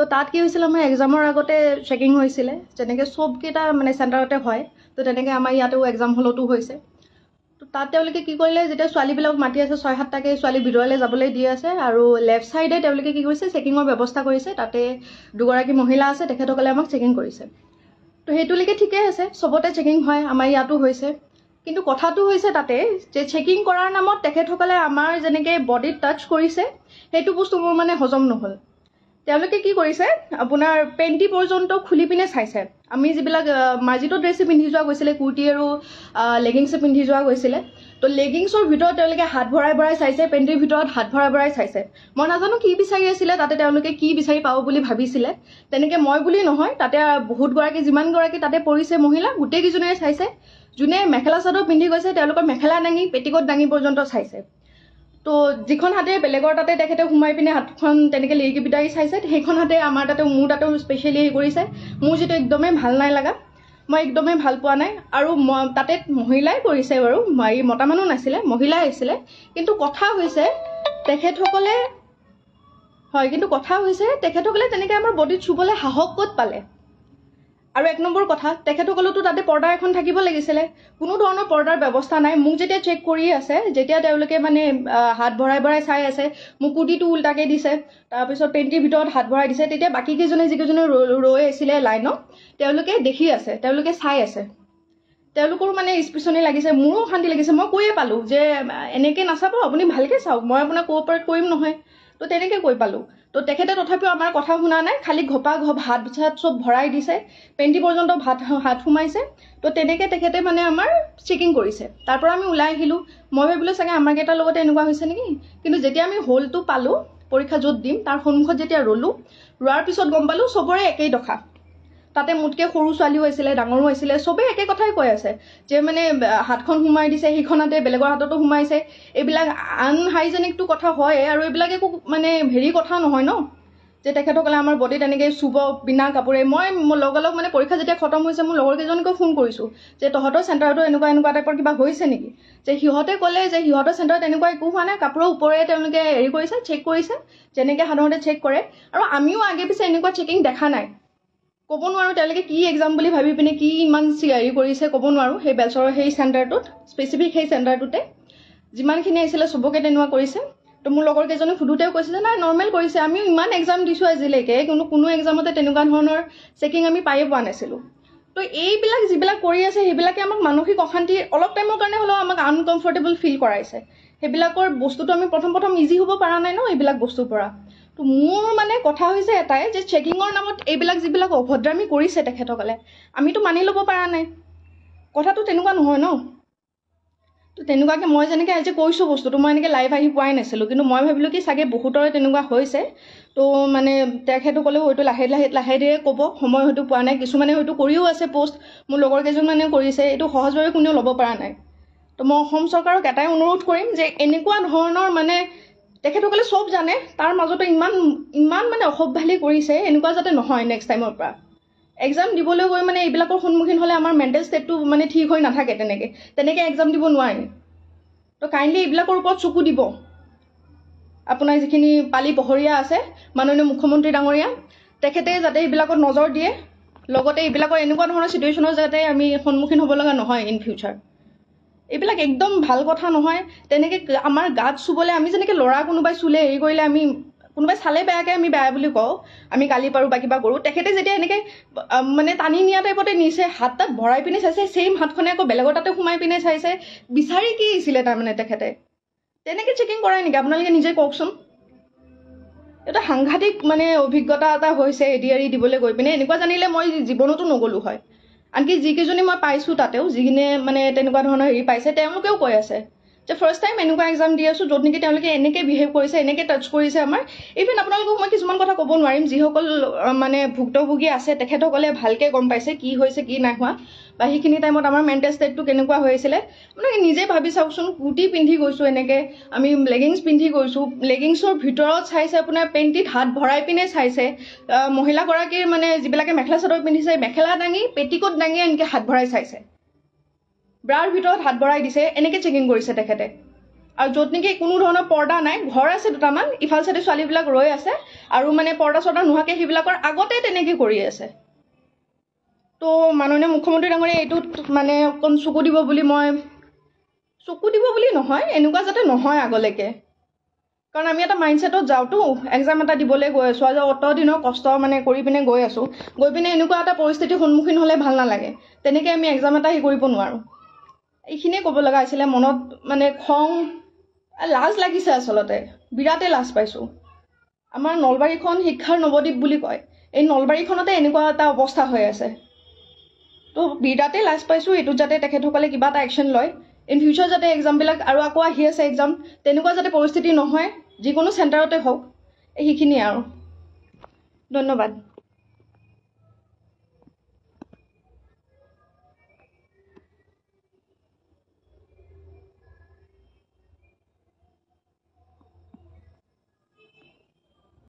তো তাত কি হৈছিলে আমাৰ এক্সামৰ আগতে চেকিং হৈছিলে যেনেকৈ চবকেইটা মানে চেণ্টাৰতে হয় তো তেনেকৈ আমাৰ ইয়াতেও এক্সাম হলতো হৈছে তো তাত তেওঁলোকে কি কৰিলে যেতিয়া ছোৱালীবিলাক মাতি আছে ছয় সাতটাকৈ ছোৱালী ভিতৰলৈ যাবলৈ দি আছে আৰু লেফ্ট ছাইডে তেওঁলোকে কি কৰিছে চেকিঙৰ ব্যৱস্থা কৰিছে তাতে দুগৰাকী মহিলা আছে তেখেতসকলে আমাক চেকিং কৰিছে তো সেইটোলৈকে ঠিকেই আছে চবতে চেকিং হয় আমাৰ ইয়াতো হৈছে কিন্তু কথাটো হৈছে তাতে যে চেকিং কৰাৰ নামত তেখেতসকলে আমাৰ যেনেকৈ বডিত টাচ কৰিছে সেইটো বস্তু মোৰ মানে হজম নহ'ল তেওঁলোকে কি কৰিছে আপোনাৰ পেণ্টি পৰ্যন্ত খুলি পিনে চাইছে আমি যিবিলাক মাৰ্জিত ড্ৰেছে পিন্ধি যোৱা গৈছিলে কুৰ্তি আৰু লেগিংছে পিন্ধি যোৱা গৈছিলে তো লেগিংছৰ ভিতৰত তেওঁলোকে হাত ভৰাই ভৰাই চাইছে পেণ্টিৰ ভিতৰত হাত ভৰাই ভৰাই চাইছে মই নাজানো কি বিচাৰি আছিলে তাতে তেওঁলোকে কি বিচাৰি পাব বুলি ভাবিছিলে তেনেকৈ মই বুলি নহয় তাতে বহুতগৰাকী যিমানগৰাকী তাতে পৰিছে মহিলা গোটেইকেইজনীয়ে চাইছে যোনে মেখেলা চাদৰ পিন্ধি গৈছে তেওঁলোকৰ মেখেলা দাঙি পেটিকট দাঙি পৰ্যন্ত চাইছে তো যিখন হাতে বেলেগৰ তাতে তেখেতে সোমাই পিনে হাতখন তেনেকে লিৰিকি বিতাৰি চাইছে সেইখন হাতে আমাৰ তাতে মোৰ তাতে স্পেচিয়েলি হেৰি কৰিছে মোৰ যিটো একদমেই ভাল নাই লগা মই একদমেই ভাল পোৱা নাই আৰু তাতে মহিলাই কৰিছে বাৰু হেৰি মতা মানুহ নাছিলে মহিলাই আছিলে কিন্তু কথা হৈছে তেখেতসকলে হয় কিন্তু কথা হৈছে তেখেতসকলে তেনেকে আমাৰ বডিত চুবলৈ সাহস ক'ত পালে আৰু এক নম্বৰ কথা তেখেতসকলেতো তাতে পৰ্দা এখন থাকিব লাগিছিলে কোনো ধৰণৰ পৰ্দাৰ ব্যৱস্থা নাই মোক যেতিয়া চেক কৰি আছে যেতিয়া তেওঁলোকে মানে হাত ভৰাই ভৰাই চাই আছে মোক কুৰ্তিটো উল্টাকৈ দিছে তাৰপিছত পেণ্টিৰ ভিতৰত হাত ভৰাই দিছে তেতিয়া বাকীকেইজনে যিকেইজনে ৰৈ আছিলে লাইনত তেওঁলোকে দেখি আছে তেওঁলোকে চাই আছে তেওঁলোকৰো মানে স্পেচনে লাগিছে মোৰো অশান্তি লাগিছে মই কৈয়ে পালো যে এনেকে নাচাব আপুনি ভালকে চাওক মই আপোনাক কোঅপাৰেট কৰিম নহয় তো তেনেকে কৈ পালো তো তেখেতে তথাপিও আমাৰ কথা শুনা নাই খালী ঘপা ঘপ হাত চাত চব ভৰাই দিছে পেণ্টি পৰ্যন্ত ভাত হাত সোমাইছে তো তেনেকে তেখেতে মানে আমাৰ চেকিং কৰিছে তাৰ পৰা আমি ওলাই আহিলো মই ভাবিলো চাগে আমাৰকেইটাৰ লগতে এনেকুৱা হৈছে নেকি কিন্তু যেতিয়া আমি হলটো পালো পৰীক্ষা য'ত দিম তাৰ সন্মুখত যেতিয়া ৰলো ৰোৱাৰ পিছত গম পালো চবৰে একেই দশা তাতে মোতকে সৰু ছোৱালীও আছিলে ডাঙৰো আছিলে চবেই একে কথাই কৈ আছে যে মানে হাতখন সোমাই দিছে সেইখনতে বেলেগৰ হাততো সোমাইছে এইবিলাক আনহাইজেনিকটো কথা হয় আৰু এইবিলাক একো মানে হেৰি কথা নহয় ন যে তেখেতসকলে আমাৰ বডিত এনেকৈ চুব বিনা কাপোৰে মই লগে লগ মানে পৰীক্ষা যেতিয়া খতম হৈছে মোৰ লগৰ লগৰকেইজনীকো ফোন কৰিছোঁ যে তহঁতৰ চেণ্টাৰতো এনেকুৱা এনেকুৱা টাইপৰ কিবা হৈছে নেকি যে সিহঁতে ক'লে যে সিহঁতৰ চেণ্টাৰত এনেকুৱা একো হোৱা নাই কাপোৰৰ ওপৰে তেওঁলোকে হেৰি কৰিছে চেক কৰিছে যেনেকে সাধাৰণতে চেক কৰে আৰু আমিও আগে পিছে এনেকুৱা চেকিং দেখা নাই ক'ব নোৱাৰোঁ তেওঁলোকে কি এক্সাম বুলি ভাবি পিনে কি ইমান চিগাৰি কৰিছে ক'ব নোৱাৰোঁ সেই বেলচৰৰ সেই চেণ্টাৰটোত স্পেচিফিক সেই চেণ্টাৰটোতে যিমানখিনি আহিছিলে চবকে তেনেকুৱা কৰিছে ত' মোৰ লগৰ কেইজনে সোধোঁতেও কৈছে যে নাই নৰ্মেল কৰিছে আমিও ইমান এক্সাম দিছোঁ আজিলৈকে কিন্তু কোনো এক্সামতে তেনেকুৱা ধৰণৰ চেকিং আমি পায়ে পোৱা নাছিলোঁ ত' এইবিলাক যিবিলাক কৰি আছে সেইবিলাকে আমাক মানসিক অশান্তি অলপ টাইমৰ কাৰণে হ'লেও আমাক আনকমফৰ্টেবল ফিল কৰাইছে সেইবিলাকৰ বস্তুটো আমি প্ৰথম প্ৰথম ইজি হ'ব পৰা নাই ন এইবিলাক বস্তুৰ পৰা মোৰ মানে কথা হৈছে এটাই যে চেকিঙৰ নামত এইবিলাক যিবিলাক অভদ্ৰামী কৰিছে তেখেতসকলে আমিতো মানি ল'ব পৰা নাই কথাটো তেনেকুৱা নহয় ন তো তেনেকুৱাকৈ মই যেনেকৈ আজি কৈছোঁ বস্তুটো মই এনেকৈ লাইভ আহি পোৱাই নাছিলোঁ কিন্তু মই ভাবিলোঁ কি চাগে বহুতৰে তেনেকুৱা হৈছে তো মানে তেখেতসকলেও হয়তো লাহে লাহে লাহে ধীৰে ক'ব সময় হয়তো পোৱা নাই কিছুমানে হয়তো কৰিও আছে পোষ্ট মোৰ লগৰ কেইজনমানেও কৰিছে এইটো সহজভাৱে কোনেও ল'ব পৰা নাই তো মই অসম চৰকাৰক এটাই অনুৰোধ কৰিম যে এনেকুৱা ধৰণৰ মানে তেখেতসকলে চব জানে তাৰ মাজতে ইমান ইমান মানে অসভ্যালি কৰিছে এনেকুৱা যাতে নহয় নেক্সট টাইমৰ পৰা এক্সাম দিবলৈ গৈ মানে এইবিলাকৰ সন্মুখীন হ'লে আমাৰ মেণ্টেল ষ্টেটটো মানে ঠিক হৈ নাথাকে তেনেকৈ তেনেকৈ এক্সাম দিব নোৱাৰে তো কাইণ্ডলি এইবিলাকৰ ওপৰত চকু দিব আপোনাৰ যিখিনি পালি পহৰীয়া আছে মাননীয় মুখ্যমন্ত্ৰী ডাঙৰীয়া তেখেতে যাতে এইবিলাকত নজৰ দিয়ে লগতে এইবিলাকৰ এনেকুৱা ধৰণৰ ছিটুৱেশ্যনৰ যাতে আমি সন্মুখীন হ'ব লগা নহয় ইন ফিউচাৰ এইবিলাক একদম ভাল কথা নহয় তেনেকে আমাৰ গাত চুবলৈ আমি যেনেকৈ ল'ৰা কোনোবাই চুলে হেৰি কৰিলে আমি কোনোবাই চালে বেয়াকৈ আমি বেয়া বুলি কওঁ আমি গালি পাৰোঁ বা কিবা কৰোঁ তেখেতে যেতিয়া এনেকে মানে টানি নিয়া টাইপতে নিছে হাত তাত ভৰাই পিনে চাইছে ছেইম হাতখনে আকৌ বেলেগৰ তাতে সোমাই পিনে চাইছে বিচাৰি কি আহিছিলে তাৰমানে তেখেতে তেনেকে চেকিং কৰাই নেকি আপোনালোকে নিজে কওকচোন এটা সাংঘাতিক মানে অভিজ্ঞতা এটা হৈছে এৰি দিবলৈ গৈ পিনে এনেকুৱা জানিলে মই জীৱনতো নগ'লো হয় আনকি যিকেইজনী মই পাইছো তাতেও যিখিনিয়ে মানে তেনেকুৱা ধৰণৰ হেৰি পাইছে তেওঁলোকেও কৈ আছে যে ফাৰ্ষ্ট টাইম এনেকুৱা এক্সাম দি আছোঁ য'ত নেকি তেওঁলোকে এনেকৈ বিহেভ কৰিছে এনেকৈ টাচ কৰিছে আমাৰ ইভেন আপোনালোকক মই কিছুমান কথা ক'ব নোৱাৰিম যিসকল মানে ভুক্তভোগী আছে তেখেতসকলে ভালকৈ গম পাইছে কি হৈছে কি নাই হোৱা বা সেইখিনি টাইমত আমাৰ মেণ্টেল ষ্টেটটো কেনেকুৱা হৈ আছিলে আপোনালোকে নিজে ভাবি চাওকচোন কুৰ্তি পিন্ধি গৈছোঁ এনেকৈ আমি লেগিংছ পিন্ধি গৈছোঁ লেগিংছৰ ভিতৰত চাইছে আপোনাৰ পেণ্টিত হাত ভৰাই পিনে চাইছে মহিলাগৰাকীৰ মানে যিবিলাকে মেখেলা চাদৰ পিন্ধিছে মেখেলা দাঙি পেটিকোট দাঙি এনেকৈ হাত ভৰাই চাইছে ব্ৰাৰ ভিতৰত হাত বঢ়াই দিছে এনেকে চেকিং কৰিছে তেখেতে আৰু য'ত নেকি কোনো ধৰণৰ পৰ্দা নাই ঘৰ আছে দুটামান ইফাল চাইডে ছোৱালীবিলাক ৰৈ আছে আৰু মানে পৰ্দা চৰ্দা নোহোৱাকৈ সেইবিলাকৰ আগতে তেনেকৈ কৰি আছে ত' মাননীয় মুখ্যমন্ত্ৰী ডাঙৰীয়া এইটোত মানে অকণ চকু দিব বুলি মই চকু দিব বুলি নহয় এনেকুৱা যাতে নহয় আগলৈকে কাৰণ আমি এটা মাইণ্ড মাইণ্ডছেটত যাওঁতো এক্সাম এটা দিবলৈ গৈ আছোঁ আৰু অত দিনৰ কষ্ট মানে কৰি পিনে গৈ আছোঁ গৈ পিনে এনেকুৱা এটা পৰিস্থিতিৰ সন্মুখীন হ'লে ভাল নালাগে তেনেকে আমি এক্সাম এটা সেই কৰিব নোৱাৰোঁ এইখিনিয়ে ক'ব লগা আছিলে মনত মানে খং লাজ লাগিছে আচলতে বিৰাটেই লাজ পাইছোঁ আমাৰ নলবাৰীখন শিক্ষাৰ নৱদ্বীপ বুলি কয় এই নলবাৰীখনতে এনেকুৱা এটা অৱস্থা হৈ আছে তো বিৰাটেই লাজ পাইছোঁ এইটোত যাতে তেখেতসকলে কিবা এটা একশ্যন লয় ইন ফিউচাৰ যাতে এক্সামবিলাক আৰু আকৌ আহি আছে এক্সাম তেনেকুৱা যাতে পৰিস্থিতি নহয় যিকোনো চেণ্টাৰতে হওক সেইখিনিয়ে আৰু ধন্যবাদ